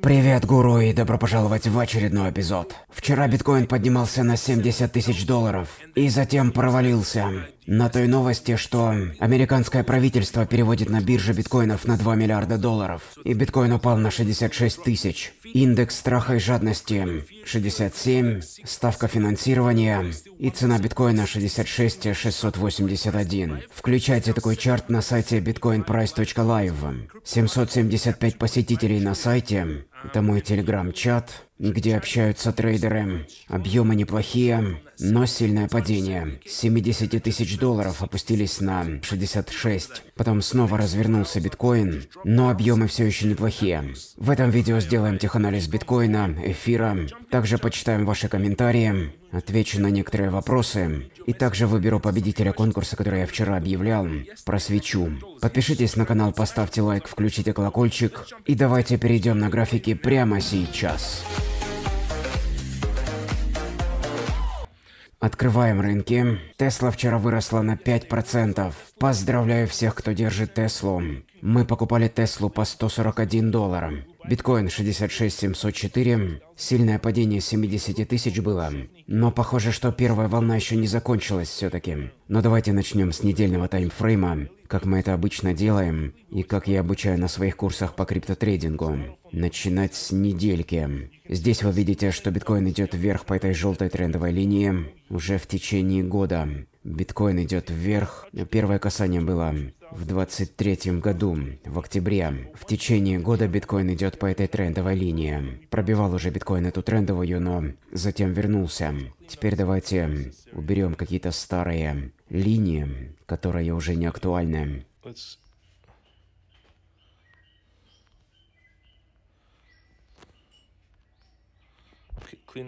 Привет, гуру, и добро пожаловать в очередной эпизод. Вчера биткоин поднимался на 70 тысяч долларов, и затем провалился. На той новости, что американское правительство переводит на бирже биткоинов на 2 миллиарда долларов, и биткоин упал на 66 тысяч. Индекс страха и жадности 67, ставка финансирования и цена биткоина 66 681. Включайте такой чарт на сайте bitcoinprice.live. 775 посетителей на сайте, это мой телеграм-чат, где общаются трейдеры. Объемы неплохие, но сильное падение. С 70 тысяч долларов опустились на 66. Потом снова развернулся биткоин, но объемы все еще неплохие. В этом видео сделаем теханализ биткоина, эфира. Также почитаем ваши комментарии, отвечу на некоторые вопросы. И также выберу победителя конкурса, который я вчера объявлял, просвечу. Подпишитесь на канал, поставьте лайк, включите колокольчик. И давайте перейдем на графики прямо сейчас. Открываем рынки. Тесла вчера выросла на 5%. Поздравляю всех, кто держит Теслу. Мы покупали Теслу по 141 долларам. Биткоин 66704, сильное падение 70 тысяч было. Но похоже, что первая волна еще не закончилась все-таки. Но давайте начнем с недельного таймфрейма, как мы это обычно делаем, и как я обучаю на своих курсах по криптотрейдингу. Начинать с недельки. Здесь вы видите, что биткоин идет вверх по этой желтой трендовой линии уже в течение года. Биткоин идет вверх. Первое касание было в 2023 году, в октябре. В течение года биткоин идет по этой трендовой линии. Пробивал уже биткоин эту трендовую, но затем вернулся. Теперь давайте уберем какие-то старые линии, которые уже не актуальны.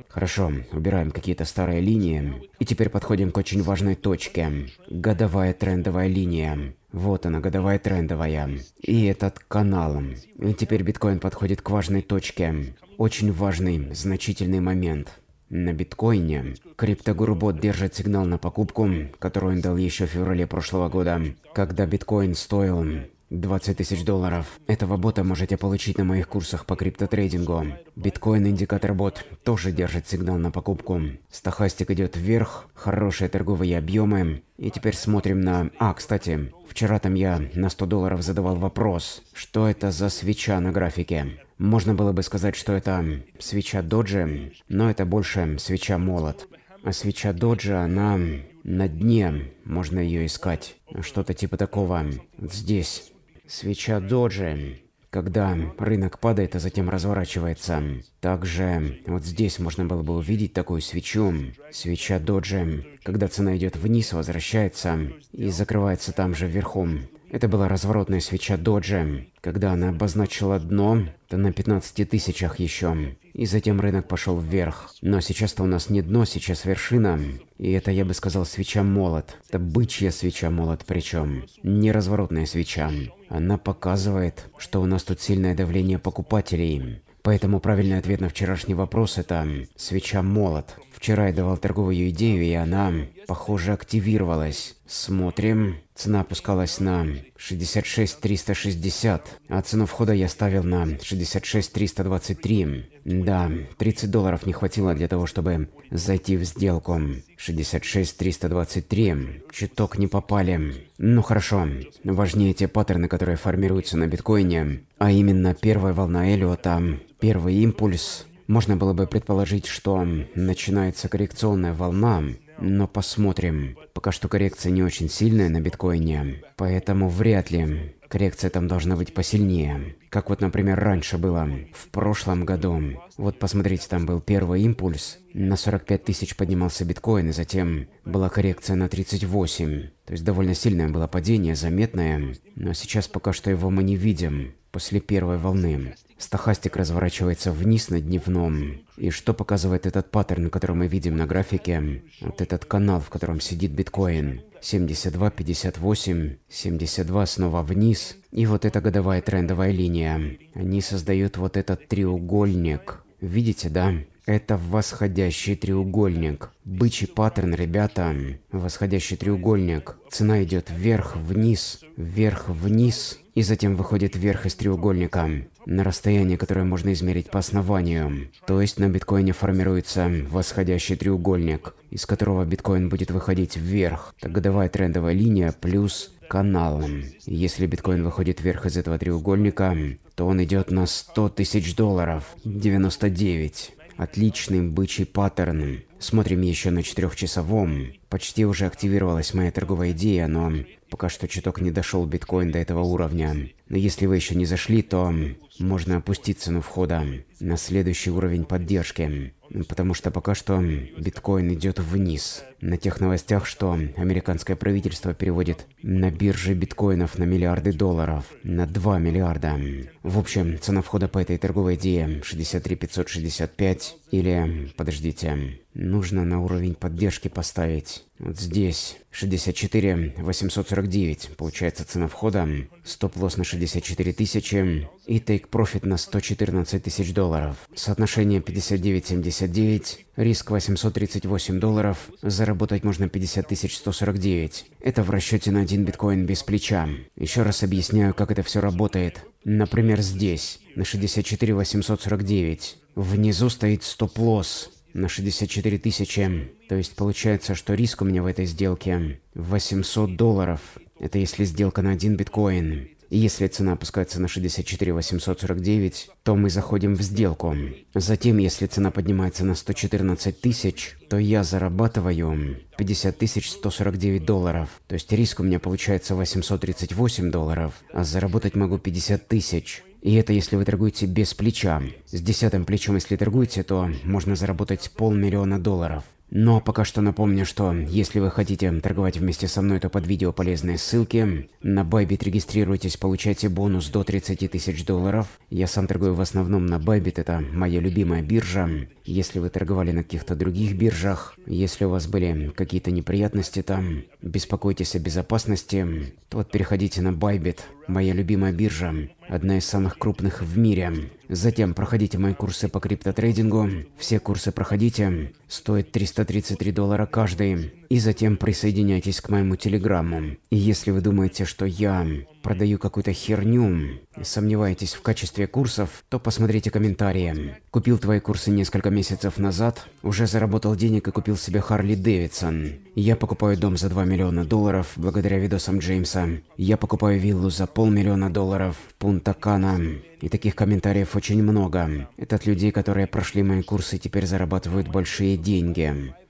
Хорошо, убираем какие-то старые линии. И теперь подходим к очень важной точке. Годовая трендовая линия. Вот она, годовая трендовая. И этот канал. И теперь биткоин подходит к важной точке. Очень важный, значительный момент. На биткоине криптогурубот держит сигнал на покупку, которую он дал еще в феврале прошлого года, когда биткоин стоил 20 тысяч долларов. Этого бота можете получить на моих курсах по криптотрейдингу. Биткоин индикатор бот тоже держит сигнал на покупку. Стахастик идет вверх, хорошие торговые объемы. И теперь смотрим на... А, кстати, вчера там я на 100 долларов задавал вопрос, что это за свеча на графике. Можно было бы сказать, что это свеча доджи, но это больше свеча молот. А свеча доджа, она на дне, можно ее искать. Что-то типа такого. Здесь. Свеча Доджи, когда рынок падает, а затем разворачивается. Также вот здесь можно было бы увидеть такую свечу. Свеча Доджи, когда цена идет вниз, возвращается и закрывается там же вверху. Это была разворотная свеча Доджи. Когда она обозначила дно, то на 15 тысячах еще. И затем рынок пошел вверх. Но сейчас-то у нас не дно, сейчас вершина. И это, я бы сказал, свеча молот. Это бычья свеча молот причем. Не разворотная свеча. Она показывает, что у нас тут сильное давление покупателей. Поэтому правильный ответ на вчерашний вопрос – это свеча молот. Вчера я давал торговую идею, и она, похоже, активировалась. Смотрим. Цена опускалась на 66360, а цену входа я ставил на 66323. Да, 30 долларов не хватило для того, чтобы зайти в сделку. 66323. Чуток не попали. Ну хорошо, важнее те паттерны, которые формируются на биткоине, а именно первая волна Эллиота, первый импульс, можно было бы предположить, что начинается коррекционная волна, но посмотрим. Пока что коррекция не очень сильная на биткоине, поэтому вряд ли коррекция там должна быть посильнее как вот, например, раньше было, в прошлом году. Вот посмотрите, там был первый импульс, на 45 тысяч поднимался биткоин, и затем была коррекция на 38. То есть довольно сильное было падение, заметное, но сейчас пока что его мы не видим после первой волны. Стохастик разворачивается вниз на дневном. И что показывает этот паттерн, который мы видим на графике? Вот этот канал, в котором сидит биткоин. 72, 58, 72 снова вниз, и вот эта годовая трендовая линия. Они создают вот этот треугольник. Видите, да? Это восходящий треугольник. Бычий паттерн, ребята. Восходящий треугольник. Цена идет вверх-вниз, вверх-вниз, и затем выходит вверх из треугольника. На расстояние, которое можно измерить по основанию. То есть на биткоине формируется восходящий треугольник, из которого биткоин будет выходить вверх. Так годовая трендовая линия плюс каналом. Если биткоин выходит вверх из этого треугольника, то он идет на 100 тысяч долларов. 99. Отличный бычий паттерн. Смотрим еще на четырехчасовом. Почти уже активировалась моя торговая идея, но пока что чуток не дошел биткоин до этого уровня. Но если вы еще не зашли, то можно опуститься на входа на следующий уровень поддержки. Потому что пока что биткоин идет вниз. На тех новостях, что американское правительство переводит на бирже биткоинов на миллиарды долларов, на 2 миллиарда. В общем, цена входа по этой торговой идее 63 565 или, подождите, нужно на уровень поддержки поставить. Вот здесь 64 849, получается цена входа, стоп-лосс на 64 тысячи и тейк-профит на 114 тысяч долларов. Соотношение 59 70 859, риск 838 долларов, заработать можно 50 149. Это в расчете на один биткоин без плеча. Еще раз объясняю, как это все работает. Например, здесь, на 64 849. Внизу стоит стоп-лосс на 64 тысячи. То есть получается, что риск у меня в этой сделке 800 долларов. Это если сделка на один биткоин. И если цена опускается на 64 849, то мы заходим в сделку. Затем, если цена поднимается на 114 тысяч, то я зарабатываю 50 149 долларов. То есть риск у меня получается 838 долларов, а заработать могу 50 тысяч. И это если вы торгуете без плеча. С десятым плечом, если торгуете, то можно заработать полмиллиона долларов. Но пока что напомню, что если вы хотите торговать вместе со мной, то под видео полезные ссылки. На Байбит регистрируйтесь, получайте бонус до 30 тысяч долларов. Я сам торгую в основном на Байбит, это моя любимая биржа. Если вы торговали на каких-то других биржах, если у вас были какие-то неприятности там, беспокойтесь о безопасности, то вот переходите на Байбит. Моя любимая биржа, одна из самых крупных в мире. Затем проходите мои курсы по криптотрейдингу. Все курсы проходите, стоит 333 доллара каждый. И затем присоединяйтесь к моему телеграмму. И если вы думаете, что я продаю какую-то херню, сомневаетесь в качестве курсов, то посмотрите комментарии. Купил твои курсы несколько месяцев назад, уже заработал денег и купил себе Харли Дэвидсон. Я покупаю дом за 2 миллиона долларов благодаря видосам Джеймса. Я покупаю виллу за полмиллиона долларов в Пунта-Кана. И таких комментариев очень много. Это от людей, которые прошли мои курсы и теперь зарабатывают большие деньги.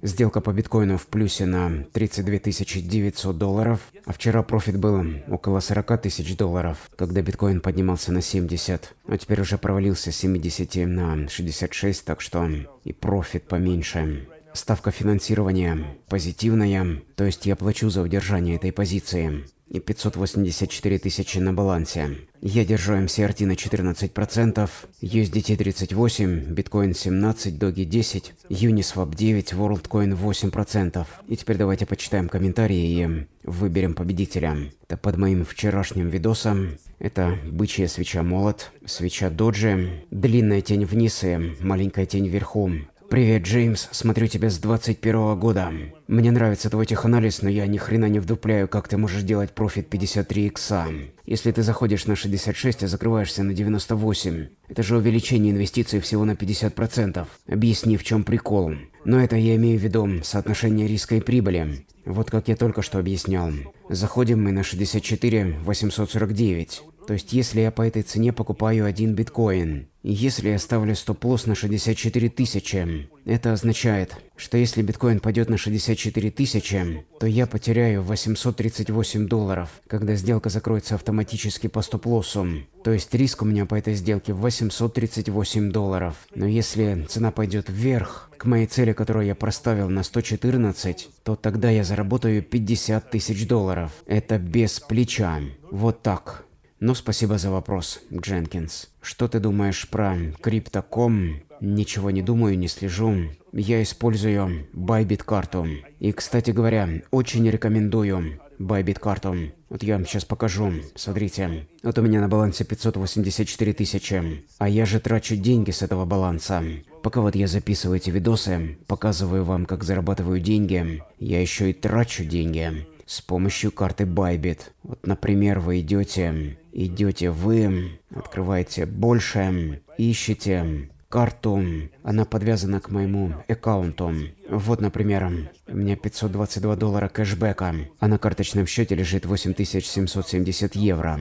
Сделка по биткоину в плюсе на 32 900 долларов, а вчера профит был около 40 тысяч долларов, когда биткоин поднимался на 70, а теперь уже провалился с 70 на 66, так что и профит поменьше. Ставка финансирования позитивная, то есть я плачу за удержание этой позиции и 584 тысячи на балансе. Я держу MCRT на 14%, USDT 38, биткоин 17, доги 10, Uniswap 9, WorldCoin 8%. И теперь давайте почитаем комментарии и выберем победителя. Это под моим вчерашним видосом. Это бычья свеча молот, свеча доджи, длинная тень вниз и маленькая тень вверху. Привет, Джеймс. Смотрю тебя с 21 -го года. Мне нравится твой теханализ, но я ни хрена не вдупляю, как ты можешь делать профит 53 икса. Если ты заходишь на 66, а закрываешься на 98. Это же увеличение инвестиций всего на 50%. Объясни, в чем прикол. Но это я имею в виду соотношение риска и прибыли. Вот как я только что объяснял. Заходим мы на 64 849. То есть, если я по этой цене покупаю один биткоин, если я ставлю стоп-лосс на 64 тысячи, это означает, что если биткоин пойдет на 64 тысячи, то я потеряю 838 долларов, когда сделка закроется автоматически по стоп-лоссу. То есть риск у меня по этой сделке 838 долларов. Но если цена пойдет вверх, к моей цели, которую я проставил на 114, то тогда я заработаю 50 тысяч долларов. Это без плеча. Вот так. Ну, спасибо за вопрос, Дженкинс. Что ты думаешь про криптоком? Ничего не думаю, не слежу. Я использую Bybit карту. И, кстати говоря, очень рекомендую Bybit карту. Вот я вам сейчас покажу. Смотрите. Вот у меня на балансе 584 тысячи. А я же трачу деньги с этого баланса. Пока вот я записываю эти видосы, показываю вам, как зарабатываю деньги, я еще и трачу деньги с помощью карты Bybit. Вот, например, вы идете идете вы, открываете больше, ищете карту, она подвязана к моему аккаунту. Вот, например, у меня 522 доллара кэшбэка, а на карточном счете лежит 8770 евро.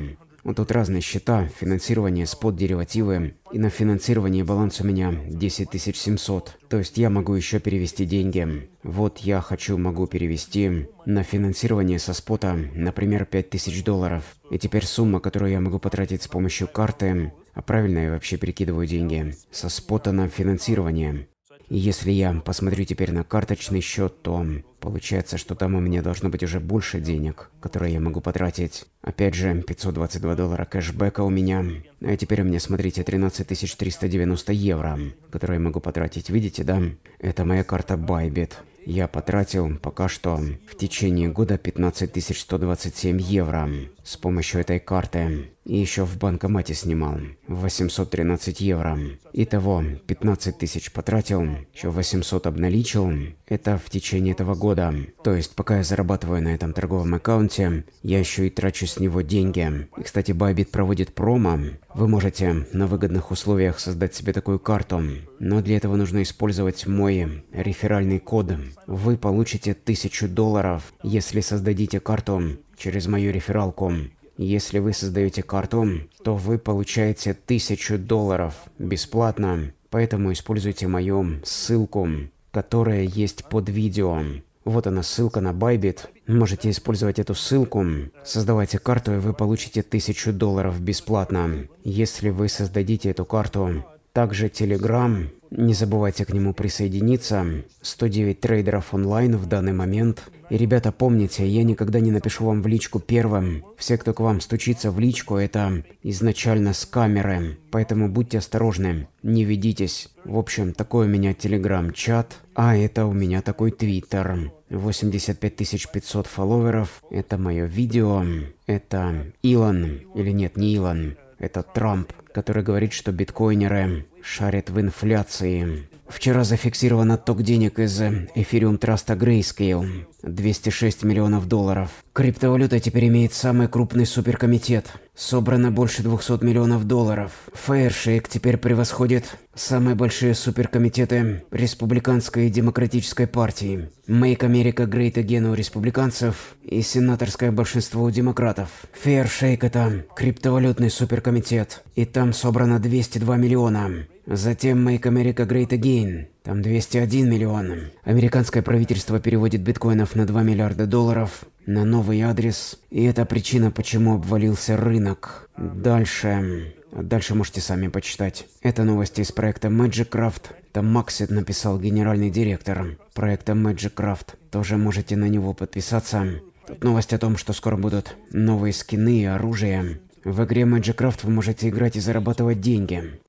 Вот тут разные счета, финансирование, спот, деривативы. И на финансирование баланс у меня 10 700. То есть я могу еще перевести деньги. Вот я хочу, могу перевести на финансирование со спота, например, 5000 долларов. И теперь сумма, которую я могу потратить с помощью карты, а правильно я вообще перекидываю деньги, со спота на финансирование если я посмотрю теперь на карточный счет, то получается, что там у меня должно быть уже больше денег, которые я могу потратить. Опять же, 522 доллара кэшбэка у меня. А теперь у меня, смотрите, 13 390 евро, которые я могу потратить. Видите, да? Это моя карта Bybit. Я потратил пока что в течение года 15 127 евро с помощью этой карты. И еще в банкомате снимал 813 евро. Итого 15 тысяч потратил, еще 800 обналичил. Это в течение этого года. То есть пока я зарабатываю на этом торговом аккаунте, я еще и трачу с него деньги. И, кстати, Bybit проводит промо. Вы можете на выгодных условиях создать себе такую карту. Но для этого нужно использовать мой реферальный код. Вы получите 1000 долларов, если создадите карту через мою рефералку. Если вы создаете карту, то вы получаете 1000 долларов бесплатно, поэтому используйте мою ссылку, которая есть под видео. Вот она ссылка на Bybit. Можете использовать эту ссылку. Создавайте карту, и вы получите 1000 долларов бесплатно. Если вы создадите эту карту, также Telegram не забывайте к нему присоединиться. 109 трейдеров онлайн в данный момент. И, ребята, помните, я никогда не напишу вам в личку первым. Все, кто к вам стучится в личку, это изначально с камеры. Поэтому будьте осторожны, не ведитесь. В общем, такой у меня телеграм-чат, а это у меня такой твиттер. 85 500 фолловеров, это мое видео, это Илон, или нет, не Илон, это Трамп, который говорит, что биткоинеры шарят в инфляции. Вчера зафиксирован отток денег из э, Ethereum Trust Grayscale – 206 миллионов долларов. Криптовалюта теперь имеет самый крупный суперкомитет. Собрано больше 200 миллионов долларов. Fairshake теперь превосходит самые большие суперкомитеты Республиканской и Демократической партии. Make America Great Again у республиканцев и сенаторское большинство у демократов. Fairshake – это криптовалютный суперкомитет, и там собрано 202 миллиона. Затем Make America Great Again, там 201 миллион. Американское правительство переводит биткоинов на 2 миллиарда долларов на новый адрес, и это причина, почему обвалился рынок. Дальше... Дальше можете сами почитать. Это новости из проекта Magicraft. Там Максит написал генеральный директор проекта Magicraft. Тоже можете на него подписаться. Тут новость о том, что скоро будут новые скины и оружие. В игре Magicraft вы можете играть и зарабатывать деньги.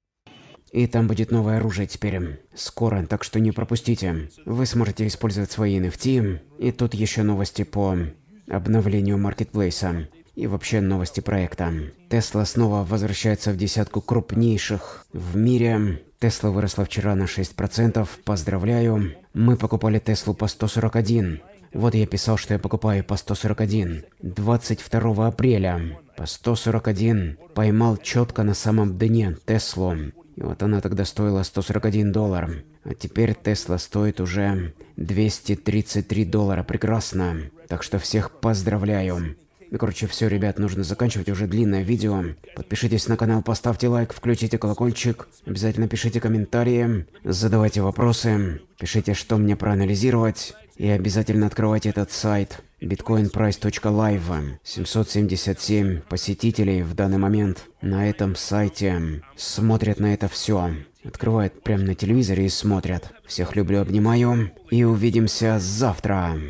И там будет новое оружие теперь. Скоро, так что не пропустите. Вы сможете использовать свои NFT. И тут еще новости по обновлению маркетплейса. И вообще новости проекта. Тесла снова возвращается в десятку крупнейших в мире. Тесла выросла вчера на 6%. Поздравляю. Мы покупали Теслу по 141. Вот я писал, что я покупаю по 141. 22 апреля по 141 поймал четко на самом дне Теслу. И вот она тогда стоила 141 доллар. А теперь Тесла стоит уже 233 доллара. Прекрасно. Так что всех поздравляю. И, короче, все, ребят, нужно заканчивать уже длинное видео. Подпишитесь на канал, поставьте лайк, включите колокольчик. Обязательно пишите комментарии, задавайте вопросы, пишите, что мне проанализировать. И обязательно открывайте этот сайт bitcoinprice.live 777 посетителей в данный момент на этом сайте смотрят на это все. Открывают прямо на телевизоре и смотрят. Всех люблю, обнимаю и увидимся завтра.